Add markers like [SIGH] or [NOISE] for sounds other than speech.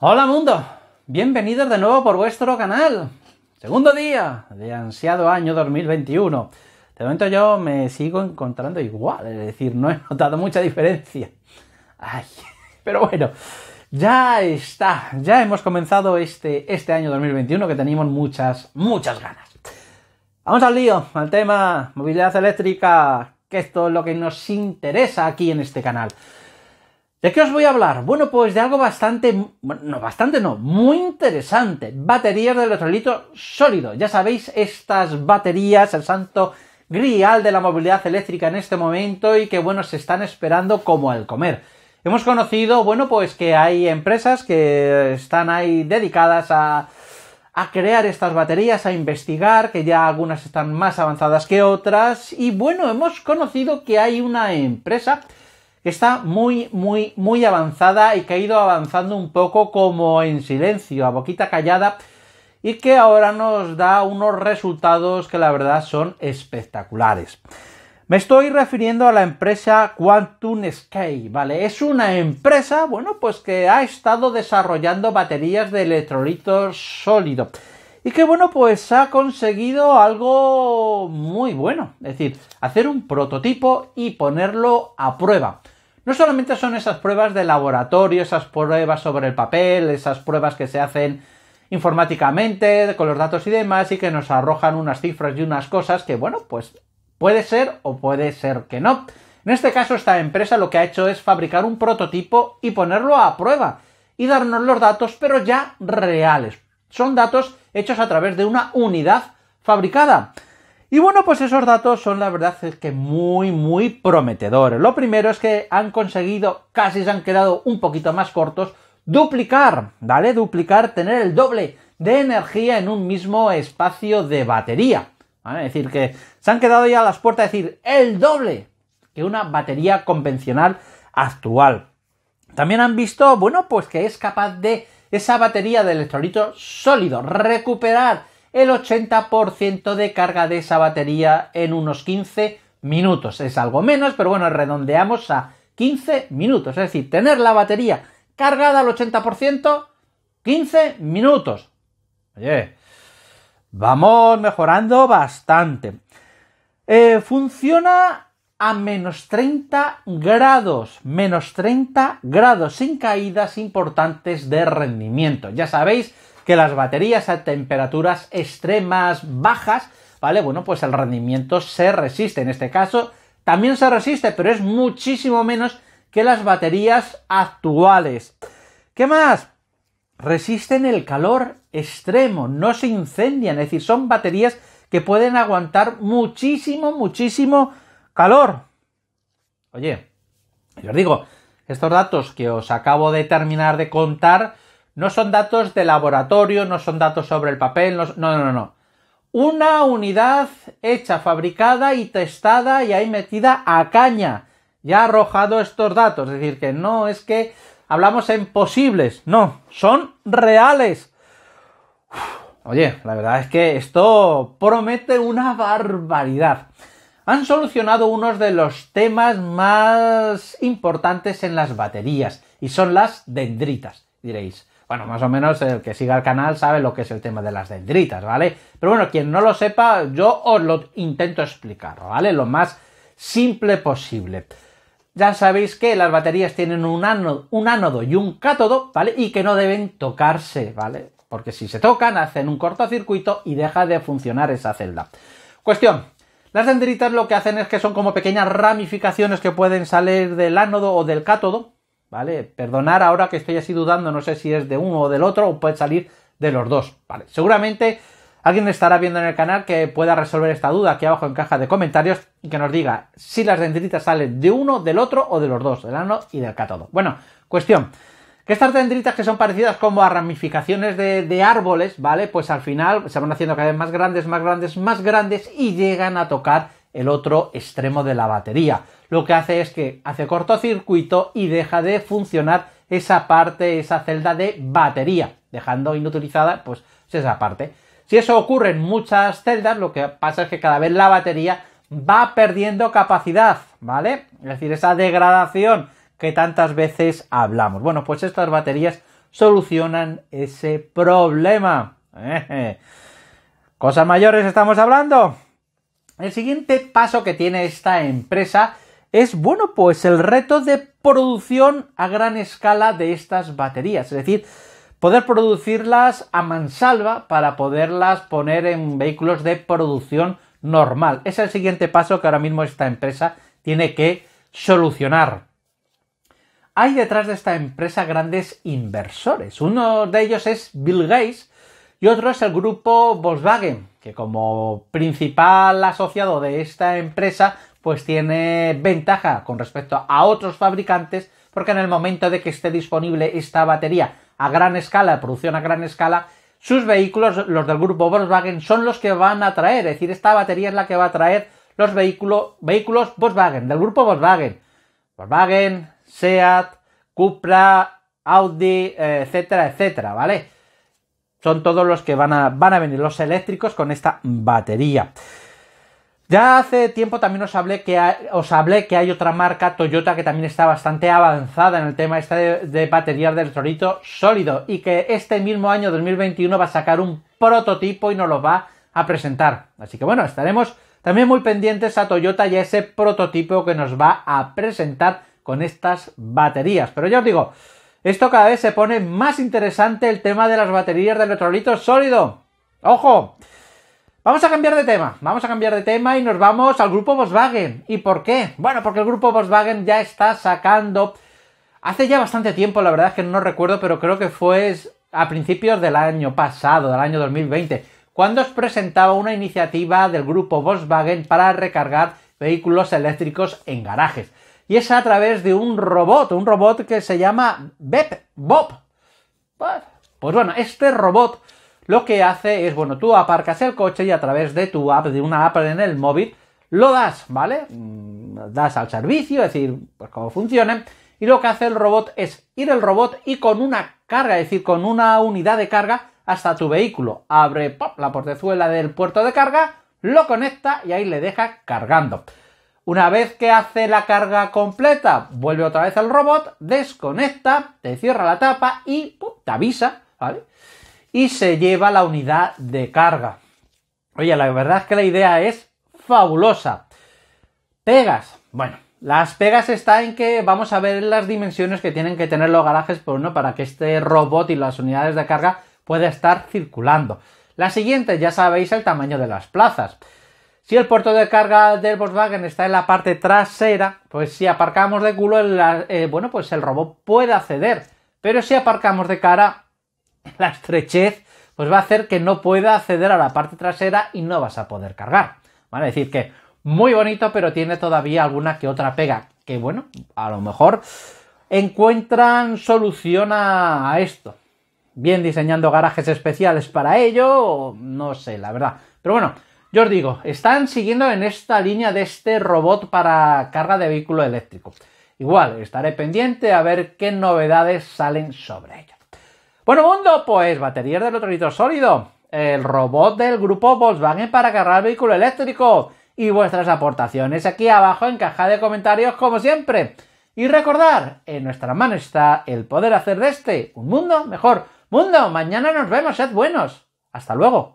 Hola mundo, bienvenidos de nuevo por vuestro canal. Segundo día de ansiado año 2021. De momento yo me sigo encontrando igual, es decir, no he notado mucha diferencia. Ay, pero bueno, ya está, ya hemos comenzado este, este año 2021 que teníamos muchas, muchas ganas. Vamos al lío, al tema movilidad eléctrica, que esto es lo que nos interesa aquí en este canal. ¿De qué os voy a hablar? Bueno, pues de algo bastante, no, bastante no, muy interesante. Baterías de electrolito sólido. Ya sabéis, estas baterías, el santo grial de la movilidad eléctrica en este momento y que, bueno, se están esperando como al comer. Hemos conocido, bueno, pues que hay empresas que están ahí dedicadas a, a crear estas baterías, a investigar, que ya algunas están más avanzadas que otras. Y bueno, hemos conocido que hay una empresa está muy, muy, muy avanzada y que ha ido avanzando un poco como en silencio, a boquita callada, y que ahora nos da unos resultados que la verdad son espectaculares. Me estoy refiriendo a la empresa Quantum Sky, ¿vale? Es una empresa, bueno, pues que ha estado desarrollando baterías de electrolito sólido. Y que bueno, pues ha conseguido algo muy bueno. Es decir, hacer un prototipo y ponerlo a prueba. No solamente son esas pruebas de laboratorio, esas pruebas sobre el papel, esas pruebas que se hacen informáticamente, con los datos y demás, y que nos arrojan unas cifras y unas cosas que, bueno, pues puede ser o puede ser que no. En este caso, esta empresa lo que ha hecho es fabricar un prototipo y ponerlo a prueba y darnos los datos, pero ya reales. Son datos hechos a través de una unidad fabricada. Y bueno, pues esos datos son la verdad es que muy, muy prometedores. Lo primero es que han conseguido, casi se han quedado un poquito más cortos, duplicar, ¿vale? Duplicar, tener el doble de energía en un mismo espacio de batería. Es decir, que se han quedado ya a las puertas, es decir, el doble que una batería convencional actual. También han visto, bueno, pues que es capaz de esa batería de electrolito sólido recuperar el 80% de carga de esa batería en unos 15 minutos. Es algo menos, pero bueno, redondeamos a 15 minutos. Es decir, tener la batería cargada al 80%, 15 minutos. Oye, vamos mejorando bastante. Eh, funciona a menos 30 grados, menos 30 grados, sin caídas importantes de rendimiento. Ya sabéis que las baterías a temperaturas extremas bajas, ¿vale? Bueno, pues el rendimiento se resiste. En este caso también se resiste, pero es muchísimo menos que las baterías actuales. ¿Qué más? Resisten el calor extremo, no se incendian, es decir, son baterías que pueden aguantar muchísimo, muchísimo calor. Oye, yo os digo, estos datos que os acabo de terminar de contar no son datos de laboratorio, no son datos sobre el papel, no, no, no, no. Una unidad hecha, fabricada y testada y ahí metida a caña. Ya ha arrojado estos datos. Es decir, que no es que hablamos en posibles. No, son reales. oye, la verdad es que esto promete una barbaridad. Han solucionado uno de los temas más importantes en las baterías y son las dendritas, diréis. Bueno, más o menos el que siga el canal sabe lo que es el tema de las dendritas, ¿vale? Pero bueno, quien no lo sepa, yo os lo intento explicar, ¿vale? Lo más simple posible. Ya sabéis que las baterías tienen un ánodo, un ánodo y un cátodo, ¿vale? Y que no deben tocarse, ¿vale? Porque si se tocan, hacen un cortocircuito y deja de funcionar esa celda. Cuestión, las dendritas lo que hacen es que son como pequeñas ramificaciones que pueden salir del ánodo o del cátodo, ¿vale? Perdonar ahora que estoy así dudando, no sé si es de uno o del otro, o puede salir de los dos, ¿vale? Seguramente alguien estará viendo en el canal que pueda resolver esta duda aquí abajo en caja de comentarios y que nos diga si las dendritas salen de uno, del otro o de los dos, del ano y del cátodo. Bueno, cuestión. Que estas dendritas que son parecidas como a ramificaciones de, de árboles, ¿vale? Pues al final se van haciendo cada vez más grandes, más grandes, más grandes y llegan a tocar el otro extremo de la batería. Lo que hace es que hace cortocircuito y deja de funcionar esa parte, esa celda de batería, dejando inutilizada pues esa parte. Si eso ocurre en muchas celdas, lo que pasa es que cada vez la batería va perdiendo capacidad, ¿vale? Es decir, esa degradación que tantas veces hablamos. Bueno, pues estas baterías solucionan ese problema. [LAUGHS] ¿Eh? ¿Eh? Cosas mayores estamos hablando. El siguiente paso que tiene esta empresa es, bueno, pues el reto de producción a gran escala de estas baterías, es decir, poder producirlas a mansalva para poderlas poner en vehículos de producción normal. Es el siguiente paso que ahora mismo esta empresa tiene que solucionar. Hay detrás de esta empresa grandes inversores. Uno de ellos es Bill Gates y otro es el grupo Volkswagen, que como principal asociado de esta empresa, pues tiene ventaja con respecto a otros fabricantes, porque en el momento de que esté disponible esta batería a gran escala, producción a gran escala, sus vehículos, los del grupo Volkswagen, son los que van a traer, es decir, esta batería es la que va a traer los vehículos Volkswagen, del grupo Volkswagen. Volkswagen, SEAT, Cupra, Audi, eh, etcétera, etcétera, ¿vale? Son todos los que van a, van a venir los eléctricos con esta batería. Ya hace tiempo también os hablé, que hay, os hablé que hay otra marca, Toyota, que también está bastante avanzada en el tema este de, baterías de electrolito sólido y que este mismo año 2021 va a sacar un prototipo y nos lo va a presentar. Así que bueno, estaremos también muy pendientes a Toyota y a ese prototipo que nos va a presentar con estas baterías. Pero ya os digo, esto cada vez se pone más interesante el tema de las baterías de electrolito sólido. ¡Ojo! Vamos a cambiar de tema, vamos a cambiar de tema y nos vamos al grupo Volkswagen. ¿Y por qué? Bueno, porque el grupo Volkswagen ya está sacando, hace ya bastante tiempo, la verdad es que no recuerdo, pero creo que fue a principios del año pasado, del año 2020, cuando os presentaba una iniciativa del grupo Volkswagen para recargar vehículos eléctricos en garajes y es a través de un robot, un robot que se llama BEP, Bob. Pues bueno, este robot lo que hace es, bueno, tú aparcas el coche y a través de tu app, de una app en el móvil, lo das, ¿vale? Mm, das al servicio, es decir, pues cómo funciona Y lo que hace el robot es ir el robot y con una carga, es decir, con una unidad de carga hasta tu vehículo. Abre la portezuela del puerto de carga, lo conecta y ahí le deja cargando. Una vez que hace la carga completa, vuelve otra vez al robot, desconecta, te cierra la tapa y te avisa, ¿vale? Y se lleva la unidad de carga. Oye, la verdad es que la idea es fabulosa. Pegas. Bueno, las pegas está en que vamos a ver las dimensiones que tienen que tener los garajes por uno para que este robot y las unidades de carga pueda estar circulando. La siguiente, ya sabéis el tamaño de las plazas. Si el puerto de carga del Volkswagen está en la parte trasera, pues si aparcamos de culo, el, eh, bueno, pues el robot puede acceder. Pero si aparcamos de cara, [LAUGHS] la estrechez pues va a hacer que no pueda acceder a la parte trasera y no vas a poder cargar. ¿Vale? decir, que muy bonito, pero tiene todavía alguna que otra pega. Que bueno, a lo mejor encuentran solución a, esto. Bien diseñando garajes especiales para ello, no sé, la verdad. Pero bueno, yo os digo, están siguiendo en esta línea de este robot para carga de vehículo eléctrico. Igual, estaré pendiente a ver qué novedades salen sobre ello. Bueno, mundo, pues baterías otro hito sólido, el robot del grupo Volkswagen para cargar vehículo eléctrico y vuestras aportaciones aquí abajo en caja de comentarios como siempre. Y recordar, en nuestra mano está el poder hacer de este un mundo mejor. Mundo, mañana nos vemos, sed buenos. Hasta luego.